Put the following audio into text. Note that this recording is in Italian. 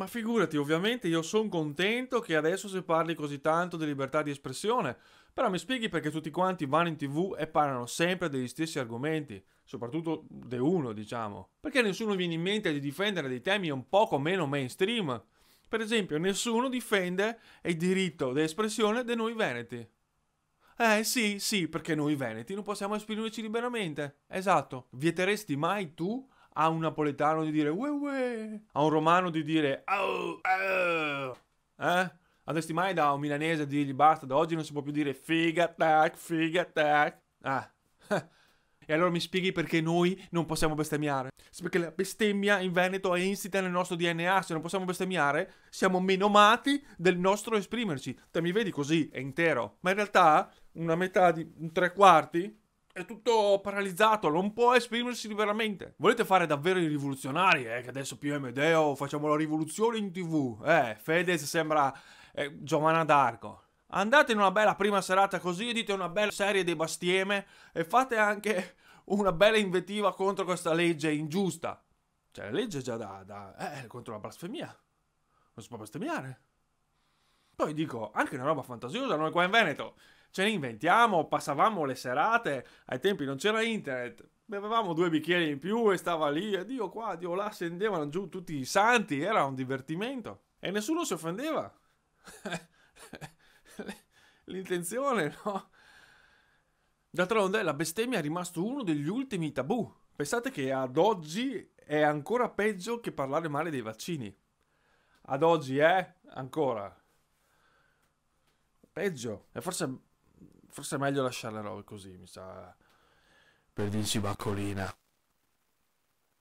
Ma figurati, ovviamente io sono contento che adesso si parli così tanto di libertà di espressione, però mi spieghi perché tutti quanti vanno in tv e parlano sempre degli stessi argomenti, soprattutto de uno, diciamo. Perché nessuno viene in mente di difendere dei temi un poco meno mainstream? Per esempio, nessuno difende il diritto di espressione di noi veneti. Eh sì, sì, perché noi veneti non possiamo esprimerci liberamente. Esatto. Vieteresti mai tu a un napoletano di dire ue ue, a un romano di dire au, au. Eh? Andresti mai da un milanese a dirgli basta, da oggi non si può più dire figa tac, figa tac. Ah. E allora mi spieghi perché noi non possiamo bestemmiare? Sì, perché la bestemmia in Veneto è insita nel nostro DNA, se non possiamo bestemmiare siamo meno mati del nostro esprimerci. Te mi vedi così, è intero, ma in realtà una metà di un tre quarti è tutto paralizzato, non può esprimersi liberamente. Volete fare davvero i rivoluzionari? Eh, che adesso più o facciamo la rivoluzione in tv. Eh, Fedez sembra eh, Giovanna d'Arco. Andate in una bella prima serata così, dite una bella serie di bastieme e fate anche una bella invettiva contro questa legge ingiusta. Cioè, la legge è già da... da eh, contro la blasfemia. Non si può bestemmiare. Poi dico, anche una roba fantasiosa noi qua in Veneto. Ce ne inventiamo, passavamo le serate, ai tempi non c'era internet, bevevamo due bicchieri in più e stava lì, e Dio qua, Dio là, scendevano giù tutti i santi, era un divertimento. E nessuno si offendeva. L'intenzione, no? D'altronde la bestemmia è rimasto uno degli ultimi tabù. Pensate che ad oggi è ancora peggio che parlare male dei vaccini. Ad oggi è ancora peggio. E eh, forse, forse è meglio lasciare le robe così, mi sa. Eh, per Vinci baccolina.